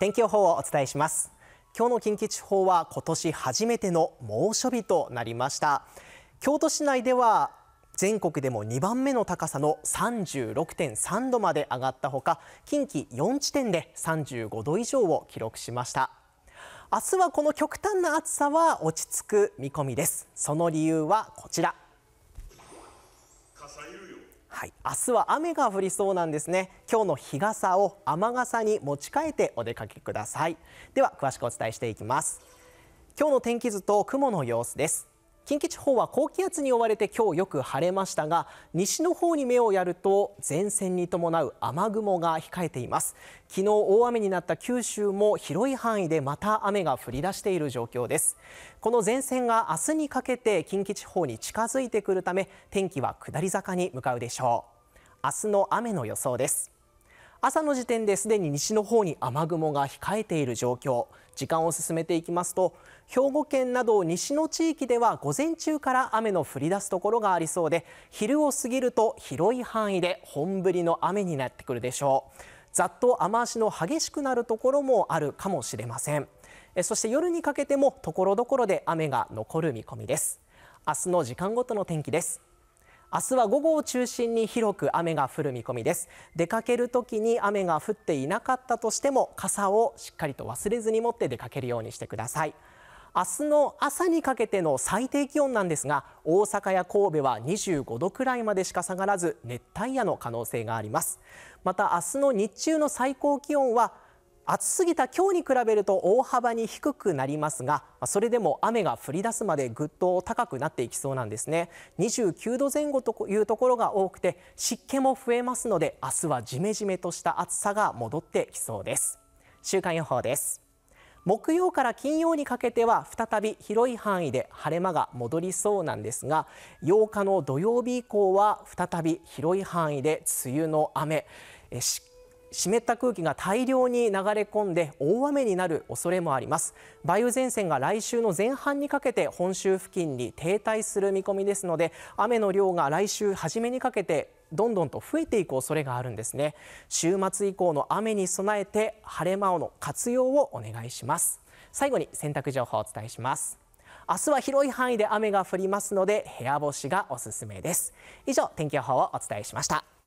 天気予報をお伝えします今日の近畿地方は今年初めての猛暑日となりました京都市内では全国でも2番目の高さの36.3度まで上がったほか近畿4地点で35度以上を記録しました明日はこの極端な暑さは落ち着く見込みですその理由はこちらはい、明日は雨が降りそうなんですね今日の日傘を雨傘に持ち替えてお出かけくださいでは詳しくお伝えしていきます今日の天気図と雲の様子です近畿地方は高気圧に覆われて今日よく晴れましたが西の方に目をやると前線に伴う雨雲が控えています昨日大雨になった九州も広い範囲でまた雨が降り出している状況ですこの前線が明日にかけて近畿地方に近づいてくるため天気は下り坂に向かうでしょう明日の雨の予想です朝の時点ですでに西の方に雨雲が控えている状況時間を進めていきますと兵庫県など西の地域では午前中から雨の降り出すところがありそうで昼を過ぎると広い範囲で本降りの雨になってくるでしょうざっと雨足の激しくなるところもあるかもしれませんそして夜にかけても所々で雨が残る見込みです明日の時間ごとの天気です明日は午後を中心に広く雨が降る見込みです出かける時に雨が降っていなかったとしても傘をしっかりと忘れずに持って出かけるようにしてください明日の朝にかけての最低気温なんですが大阪や神戸は25度くらいまでしか下がらず熱帯夜の可能性がありますまた明日の日中の最高気温は暑すぎた今日に比べると大幅に低くなりますがそれでも雨が降り出すまでぐっと高くなっていきそうなんですね29度前後というところが多くて湿気も増えますので明日はジメジメとした暑さが戻ってきそうです週間予報です木曜から金曜にかけては再び広い範囲で晴れ間が戻りそうなんですが8日の土曜日以降は再び広い範囲で梅雨の雨しっ湿った空気が大量に流れ込んで大雨になる恐れもあります梅雨前線が来週の前半にかけて本州付近に停滞する見込みですので雨の量が来週初めにかけてどんどんと増えていく恐れがあるんですね週末以降の雨に備えて晴れ間をの活用をお願いします最後に洗濯情報をお伝えします明日は広い範囲で雨が降りますので部屋干しがおすすめです以上天気予報をお伝えしました